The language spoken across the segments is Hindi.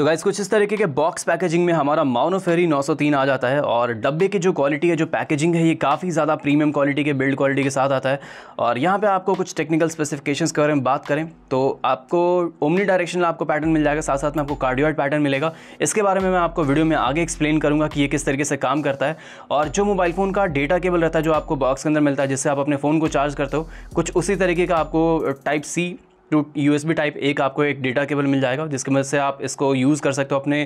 तो गाइज़ कुछ इस तरीके के बॉक्स पैकेजिंग में हमारा माउनो फेरी 903 आ जाता है और डब्बे की जो क्वालिटी है जो पैकेजिंग है ये काफ़ी ज़्यादा प्रीमियम क्वालिटी के बिल्ड क्वालिटी के साथ आता है और यहाँ पे आपको कुछ टेक्निकल स्पेसिफिकेशंस के बारे में बात करें तो आपको ओमनी डायरेक्शनल आपको पैटर्न मिल जाएगा साथ साथ में आपको कार्डियोड पैटर्न मिलेगा इसके बारे में मैं आपको वीडियो में आगे एक्सप्लेन करूँगा कि ये किस तरीके से काम करता है और जो मोबाइल फ़ोन का डेटा केबल रहता है जो आपको बॉक्स के अंदर मिलता है जिससे आप अपने फ़ोन को चार्ज करते हो कुछ उसी तरीके का आपको type C to U S type एक का आपको एक डेटा केबल मिल जाएगा जिसकी मदद से आप इसको यूज़ कर सकते हो अपने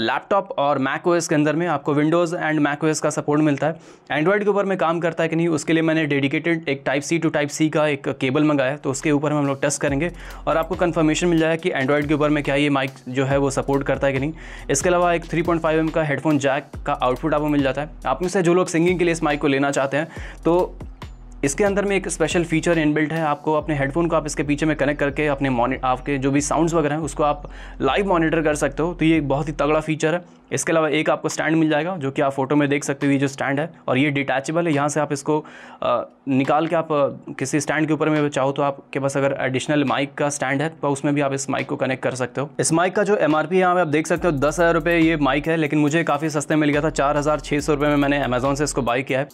लैपटॉप और मैक ओएस के अंदर में आपको विंडोज़ एंड मैक ओएस का सपोर्ट मिलता है एंड्रॉयड के ऊपर में काम करता है कि नहीं उसके लिए मैंने डेडिकेटेड एक type C to type C का एक केबल मंगाया तो उसके ऊपर हम लोग टेस्ट करेंगे और आपको कन्फर्मेशन मिल जाएगा कि एंड्रॉयड के ऊपर में क्या ये माइक जो है वो सपोर्ट करता है कि नहीं इसके अलावा एक थ्री पॉइंट फाइव एम का हेडफोन जैक का आउटपुट आपको मिल जाता है आप में से जो लोग सिंगिंग के लिए इस माइक को लेना चाहते हैं तो इसके अंदर में एक स्पेशल फीचर इनबिल्ट है आपको अपने हेडफोन को आप इसके पीछे में कनेक्ट करके अपने आपके जो भी साउंड्स वगैरह हैं उसको आप लाइव मॉनिटर कर सकते हो तो ये बहुत ही तगड़ा फीचर है इसके अलावा एक आपको स्टैंड मिल जाएगा जो कि आप फोटो में देख सकते हो ये जो स्टैंड है और ये डिटैचेबल है यहाँ से आप इसको निकाल के आप किसी स्टैंड के ऊपर में चाहो तो आपके पास अगर एडिशनल माइक का स्टैंड है तो उसमें भी आप इस माइक को कनेक्ट कर सकते हो इस माइक का जो एम आर पी यहाँ पे आप देख सकते हो दस हज़ार रुपये ये माइक है लेकिन मुझे काफ़ी सस्ते मिल गया था चार हज़ार छः सौ रुपये में मैंने अमेजोन से इसको बाई किया है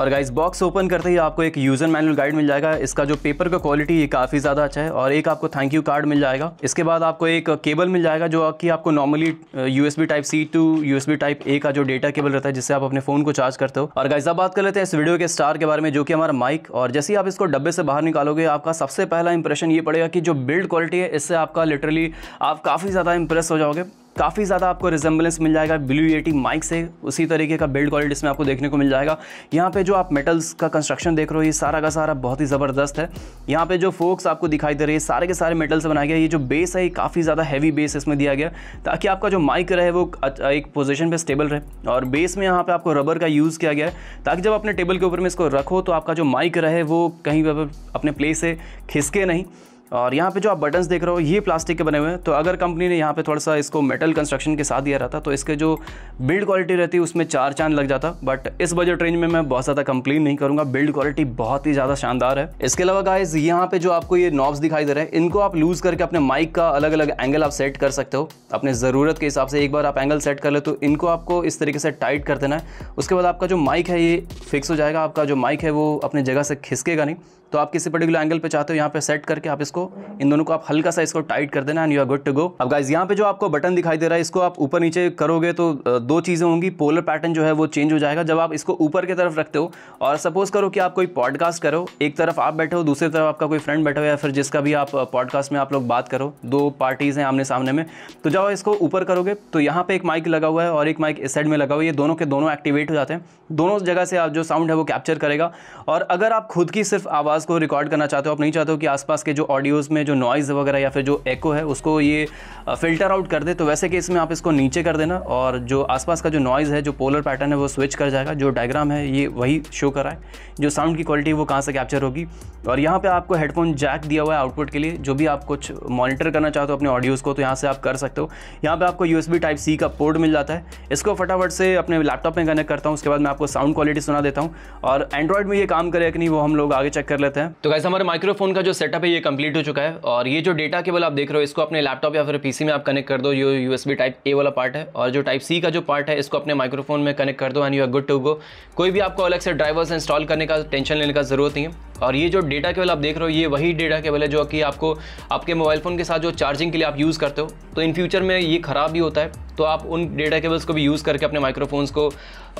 और गाइस बॉक्स ओपन करते ही आपको एक यूज़र मैनुअल गाइड मिल जाएगा इसका जो पेपर का क्वालिटी ये काफ़ी ज़्यादा अच्छा है और एक आपको थैंक यू कार्ड मिल जाएगा इसके बाद आपको एक केबल मिल जाएगा जो कि आपको normally U type C to U type A का जो डेटा केबल रहता है जिससे आप अपने फ़ोन को चार्ज करते हो और गाइजा बात कर लेते हैं इस वीडियो के स्टार के बारे में जो कि हमारा माइक और जैसे ही आप इसको डब्बे से बाहर निकालोगे आपका सबसे पहला इंप्रेशन ये पड़ेगा कि जो बिल्ड क्वालिटी है इससे आपका लिटरली आप काफ़ी ज़्यादा इंप्रेस हो जाओगे काफ़ी ज़्यादा आपको रिजेंबलेंस मिल जाएगा ब्लू एटी माइक से उसी तरीके का बिल्ड क्वालिटी इसमें आपको देखने को मिल जाएगा यहाँ पे जो आप मेटल्स का कंस्ट्रक्शन देख रहे हो ये सारा का सारा बहुत ही ज़बरदस्त है यहाँ पे जो फोक्स आपको दिखाई दे रही है सारे के सारे मेटल से बनाया गया ये जो बेस है ये काफ़ी ज़्यादा हैवी बेस इसमें दिया गया ताकि आपका जो माइक रहे वो एक पोजिशन पर स्टेबल रहे और बेस में यहाँ पर आपको रबर का यूज़ किया गया है ताकि जब अपने टेबल के ऊपर में इसको रखो तो आपका जो माइक रहे वो कहीं पर अपने प्ले से खिसके नहीं और यहाँ पे जो आप बटन्स देख रहे हो ये प्लास्टिक के बने हुए हैं तो अगर कंपनी ने यहाँ पे थोड़ा सा इसको मेटल कंस्ट्रक्शन के साथ दिया रहता तो इसके जो बिल्ड क्वालिटी रहती उसमें चार चांद लग जाता बट इस बजट रेंज में मैं बहुत ज़्यादा कंप्लेन नहीं करूँगा बिल्ड क्वालिटी बहुत ही ज़्यादा शानदार है इसके अलावा गाइज यहाँ पे जो आपको ये नॉब्स दिखाई दे रहे हैं इनको आप लूज़ करके अपने माइक का अलग अलग एंगल आप सेट कर सकते हो अपने ज़रूरत के हिसाब से एक बार आप एंगल सेट कर ले तो इनको आपको इस तरीके से टाइट कर देना है उसके बाद आपका जो माइक है ये फिक्स हो जाएगा आपका जो माइक है वो अपने जगह से खिसकेगा नहीं तो आप किसी पर्टिकुलर एंगल पे चाहते हो यहाँ पे सेट करके आप इसको इन दोनों को आप हल्का सा इसको टाइट कर देना and you are good to go अब गाइज यहाँ पे जो आपको बटन दिखाई दे रहा है इसको आप ऊपर नीचे करोगे तो दो चीज़ें होंगी पोलर पैटर्न जो है वो चेंज हो जाएगा जब आप इसको ऊपर की तरफ रखते हो और सपोज करो कि आप कोई पॉडकास्ट करो एक तरफ आप बैठे हो दूसरी तरफ आपका कोई फ्रेंड बैठा हो या फिर जिसका भी आप पॉडकास्ट में आप लोग बात करो दो पार्टीज़ हैं आमने सामने में तो जब इसको ऊपर करोगे तो यहाँ पे एक माइक लगा हुआ है और एक माइक इस साइड में लगा हुआ है ये दोनों के दोनों एक्टिवेट हो जाते हैं दोनों जगह से आप जो साउंड है वो कैप्चर करेगा और अगर आप खुद की सिर्फ आवाज़ को रिकॉर्ड करना चाहते हो आप नहीं चाहते हो कि आसपास के जो ऑडियोज़ में जो नॉइज़ वगैरह या फिर जो एको है उसको ये फिल्टर आउट कर दे तो वैसे केस में आप इसको नीचे कर देना और जो आसपास का जो नॉइज़ है जो पोलर पैटर्न है वो स्विच कर जाएगा जो डायग्राम है ये वही शो कर रहा है जो साउंड की क्वालिटी वो कहाँ से कैप्चर होगी और यहाँ पर आपको हेडफोन जैक दिया हुआ है आउटपुट के लिए जो भी आप कुछ मॉनिटर करना चाहते हो अपने ऑडियोज़ को तो यहाँ से आप कर सकते हो यहाँ पर आपको यू टाइप सी का पोर्ड मिल जाता है इसको फटाफट से अपने लैपटॉप में कनेक्ट करता हूँ उसके बाद मैं आपको साउंड क्वालिटी सुना देता हूँ और एंड्रॉयड में ये काम करे कि नहीं वो हम लोग आगे चेक कर लेते हैं तो कैसे हमारे माइक्रोफोन का जो सेटअप है ये कंप्लीट हो चुका है और ये जो डेटा केबल आप देख रहे हो इसको अपने लैपटॉप या फिर पीसी में आप कनेक्ट कर दो जो यूएसबी टाइप ए वाला पार्ट है और जो टाइप सी का जो पार्ट है इसको अपने माइक्रोफोन में कनेक्ट कर दो and you are good to go कोई भी आपको अलग से ड्राइवर्स इंस्टॉल करने का टेंशन लेने का ज़रूरत नहीं है और ये जो डेटा केबल आप देख रहे हो ये वही डेटा केबल है जो कि आपको आपके मोबाइल फ़ोन के साथ जो चार्जिंग के लिए आप यूज़ करते हो तो इन फ्यूचर में ये ख़राब भी होता है तो आप उन डेटा केबल्स को भी यूज़ करके अपने माइक्रोफोन्स को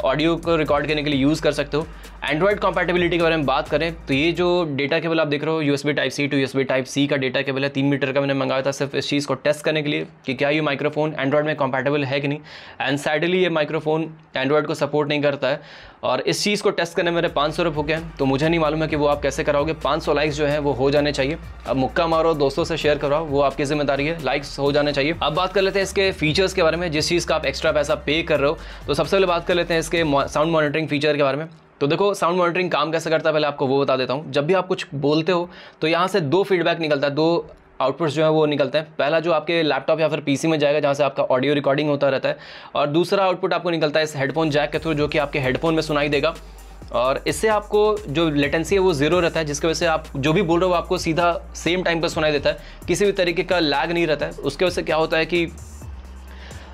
ऑडियो को रिकॉर्ड करने के लिए यूज़ कर सकते हो एंड्रॉयड कॉम्पैटिबिलिटी के बारे में बात करें तो ये जो डेटा केबल आप देख रहे हो U type C to U type C का डेटा केबल है तीन मीटर का मैंने मंगाया था सिर्फ इस चीज़ को टेस्ट करने के लिए कि क्या ये माइक्रोफोन एंड्रॉयड में कॉम्पैटेबल है कि नहीं एंड सैडली ये माइक्रोफोन एंड्रॉयड को सपोर्ट नहीं करता है और इस चीज़ को टेस्ट करने मेरे पाँच सौ हैं तो मुझे नहीं मालूम है कि वो आप कैसे कराओगे पाँच सौ लाइक्स जो है वो हो जाने चाहिए अब मुक्का मारो दोस्तों से शेयर कराओ वो आपकी जिम्मेदारी है लाइक्स हो जाने चाहिए अब बात कर लेते हैं इसके फीचर्स के बारे में में जिस चीज़ का आप एक्स्ट्रा पैसा पे कर रहे हो तो सबसे पहले बात कर लेते हैं इसके साउंड मॉनिटरिंग फीचर के बारे में तो देखो साउंड मॉनिटरिंग काम कैसे करता है पहले आपको वो बता देता हूँ जब भी आप कुछ बोलते हो तो यहाँ से दो फीडबैक निकलता है दो आउटपुट्स जो है वो निकलते हैं पहला जो आपके लैपटॉप या फिर पीसी में जाएगा जहाँ से आपका ऑडियो रिकॉर्डिंग होता रहता है और दूसरा आउटपुट आपको निकलता है इस हेडफोन जैक के थ्रू जो कि आपके हेडफोन में सुनाई देगा और इससे आपको जो लेटेंसी है वो ज़ीरो रहता है जिसकी वजह से आप जो भी बोल रहे हो आपको सीधा सेम टाइम पर सुनाई देता है किसी भी तरीके का लैग नहीं रहता है उसके वजह से क्या होता है कि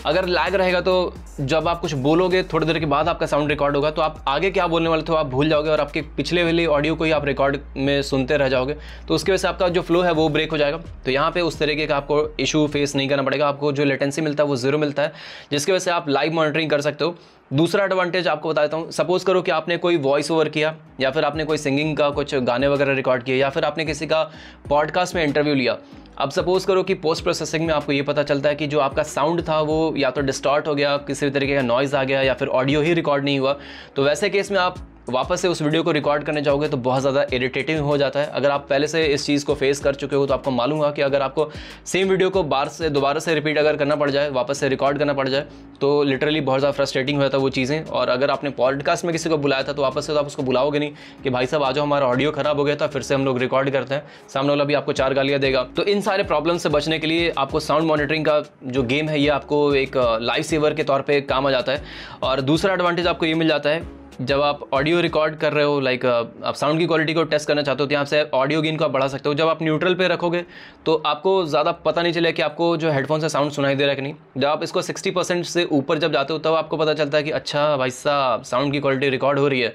अगर लैग रहेगा तो जब आप कुछ बोलोगे थोड़ी देर के बाद आपका साउंड रिकॉर्ड होगा तो आप आगे क्या बोलने वाले थे आप भूल जाओगे और आपके पिछले वाले ऑडियो को ही आप रिकॉर्ड में सुनते रह जाओगे तो उसकी वजह से आपका जो फ्लो है वो ब्रेक हो जाएगा तो यहाँ पे उस तरीके का आपको इशू फेस नहीं करना पड़ेगा आपको जो लेटेंसी मिलता है वो जीरो मिलता है जिसकी वजह से आप लाइव मॉनिटरिंग कर सकते हो दूसरा एडवांटेज आपको बता देता हूँ सपोज करो कि आपने कोई वॉइस ओवर किया या फिर आपने कोई सिंगिंग का कुछ गाने वगैरह रिकॉर्ड किया या फिर आपने किसी का पॉडकास्ट में इंटरव्यू लिया अब सपोज़ करो कि पोस्ट प्रोसेसिंग में आपको ये पता चलता है कि जो आपका साउंड था वो या तो डिस्टॉर्ट हो गया किसी भी तरीके का नॉइज़ आ गया या फिर ऑडियो ही रिकॉर्ड नहीं हुआ तो वैसे केस में आप वापस से उस वीडियो को रिकॉर्ड करने जाओगे तो बहुत ज़्यादा इरिटेटिंग हो जाता है अगर आप पहले से इस चीज़ को फेस कर चुके हो तो आपको मालूम होगा कि अगर आपको सेम वीडियो को बार से दोबारा से रिपीट अगर करना पड़ जाए वापस से रिकॉर्ड करना पड़ जाए तो लिटरली बहुत ज़्यादा फ्रस्ट्रेटिंग हो जाता है वो चीज़ें और अगर आपने पॉडकास्ट में किसी को बुलाया था तो वापस से तो आप उसको बुलाओगे नहीं कि भाई साहब आ जाओ हमारा ऑडियो ख़राब हो गया था फिर से हम लोग रिकॉर्ड करते हैं सामने वाला भी आपको चार गालियाँ देगा तो इन सारे प्रॉब्लम से बचने के लिए आपको साउंड मॉनिटरिंग का जो गेम है ये आपको एक लाइफ uh, सेवर के तौर पर काम आ जाता है और दूसरा एडवांटेज आपको ये मिल जाता है जब आप ऑडियो रिकॉर्ड कर रहे हो लाइक uh, आप साउंड की क्वालिटी को टेस्ट करना चाहते हो तो यहाँ से ऑडियो गेन को आप बढ़ा सकते हो जब आप न्यूट्रल पे रखोगे तो आपको ज़्यादा पता नहीं चलेगा कि आपको जो हेडफोन से साउंड सुनाई दे रहा है कि नहीं जब आप इसको सिक्सटी परसेंट से ऊपर जब जाते हो तब तो आपको पता चलता है कि अच्छा भाई साहब साउंड की क्वालिटी रिकॉर्ड हो रही है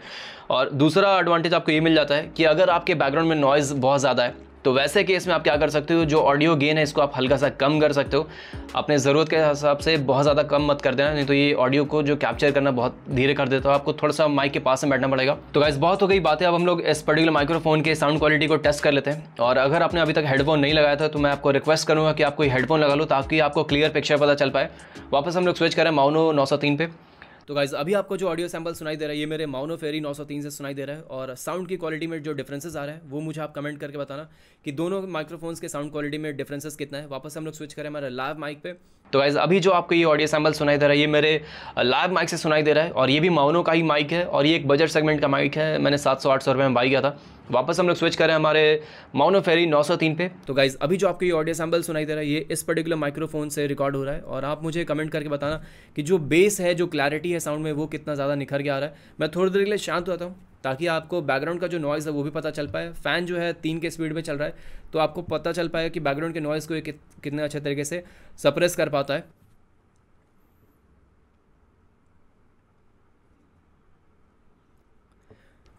और दूसरा एडवांटेज आपको ये मिल जाता है कि अगर आपके बैकग्राउंड में नॉइज़ बहुत ज़्यादा है तो वैसे केस में आप क्या कर सकते हो जो ऑडियो गेन है इसको आप हल्का सा कम कर सकते हो अपने ज़रूरत के हिसाब से बहुत ज़्यादा कम मत कर देना नहीं तो ये ऑडियो को जो कैप्चर करना बहुत धीरे कर देता हो आपको थोड़ा सा माइक के पास में बैठना पड़ेगा तो गैस बहुत हो गई बात है अब हम लोग इस पर्टिकुलर माइक्रोफोन के साउंड क्वालिटी को टेस्ट कर लेते हैं और अगर आपने अभी तक हेडफोन नहीं लगाया था तो मैं आपको रिक्वेस्ट करूँगा कि आप कोई हेडफोन लगा लो ताकि आपको क्लियर पिक्चर पता चल पाए वापस हम लोग स्विच करें माउनो नौ सौ पे तो गाइज अभी आपको जो ऑडियो सैम्पल सुनाई दे रहा है ये मेरे माउनो फेरी नौ से सुनाई दे रहा है और साउंड की क्वालिटी में जो डिफरेंसेस आ रहा है वो मुझे आप कमेंट करके बताना कि दोनों माइक्रोफोन्स के साउंड क्वालिटी में डिफ्रेंसेस कितना है वापस हम लोग स्विच करें हमारे लाइव माइक पे तो गाइज अभी जो आपको ये ऑडियो सैम्पल सुनाई दे रहा है ये मेरे लाइव माइक से सुनाई दे रहा है और ये भी माउनो का ही माइक है और ये एक बजट सेगमेंट का माइक है मैंने सात सौ आठ सौ रुपये में बाई किया था वापस हम लोग स्विच करें हमारे माउनो फेरी तीन पे तो गाइज अभी जो आपको ये ऑडियो सैम्पल सुनाई दे रहा है ये इस पर्टिकुलर माइक्रोफोन से रिकॉर्ड हो रहा है और आप मुझे कमेंट करके बताना कि जो बेस है जो क्लैरिटी है साउंड में वो कितना ज़्यादा निखर के आ रहा है मैं थोड़ी देर के लिए शांत हो जाता हूँ ताकि आपको बैकग्राउंड का जो नॉइज़ है वो भी पता चल पाए फ़ैन जो है तीन के स्पीड में चल रहा है तो आपको पता चल पाए कि बैकग्राउंड के नॉइज़ को ये कितने अच्छे तरीके से सप्रेस कर पाता है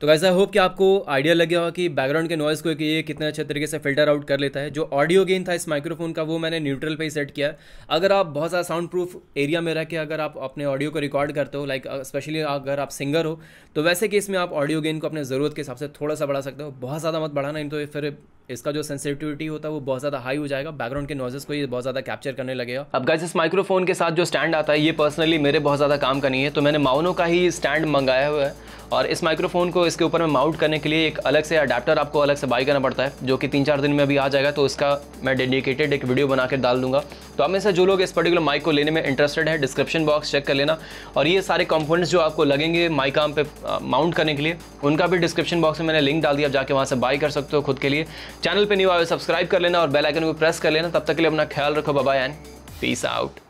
तो गाइस आई होप कि आपको आइडिया लगे होगा कि बैकग्राउंड के नॉइज़ को ये कितने अच्छे तरीके से फिल्टर आउट कर लेता है जो ऑडियो गेन था इस माइक्रोफोन का वो मैंने न्यूट्रल पे ही सेट किया अगर आप बहुत ज़्यादा साउंड प्रूफ एरिया में रह के अगर आप अपने ऑडियो को रिकॉर्ड करते हो लाइक स्पेशली अगर आप सिंगर हो तो वैसे केस में आप ऑडियो गेन को अपने ज़रूरत के हिसाब से थोड़ा सा बढ़ा सकते हो बहुत ज़्यादा मत बढ़ाना नहीं तो फिर इसका जो सेंसिटिविटी होता है वो बहुत ज़्यादा हाई हो जाएगा बैकग्राउंड के नॉइजेस को ये बहुत ज़्यादा कैप्चर करने लगेगा अब गाइज इस माइक्रोफोन के साथ जो स्टैंड आता है ये पर्सनली मेरे बहुत ज़्यादा काम का नहीं है तो मैंने माउनो का ही स्टैंड मंगाया हुआ है और इस माइक्रोफोन को इसके ऊपर में माउंट करने के लिए एक अलग से अडाप्टर आपको अलग से बाई करना पड़ता है जो कि तीन चार दिन में अभी आ जाएगा तो इसका मैं डेडिकेटेड एक वीडियो बना के डाल दूंगा तो आप में से जो लोग इस पर्टिकुलर माइक को लेने में इंटरेस्टेड है डिस्क्रिप्शन बॉक्स चेक कर लेना और ये सारे कंपोनेंट्स जो आपको लगेंगे माइक आम पे माउंट करने के लिए उनका भी डिस्क्रिप्शन बॉक्स में मैंने लिंक डाल दिया आप जाके वहाँ से बाई कर सकते हो खुद के लिए चैनल पर न्यू आए सब्सक्राइब कर लेना और बेलाइकन को प्रेस कर लेना तब तक के लिए अपना ख्याल रखो बाबा एंड पीस आउट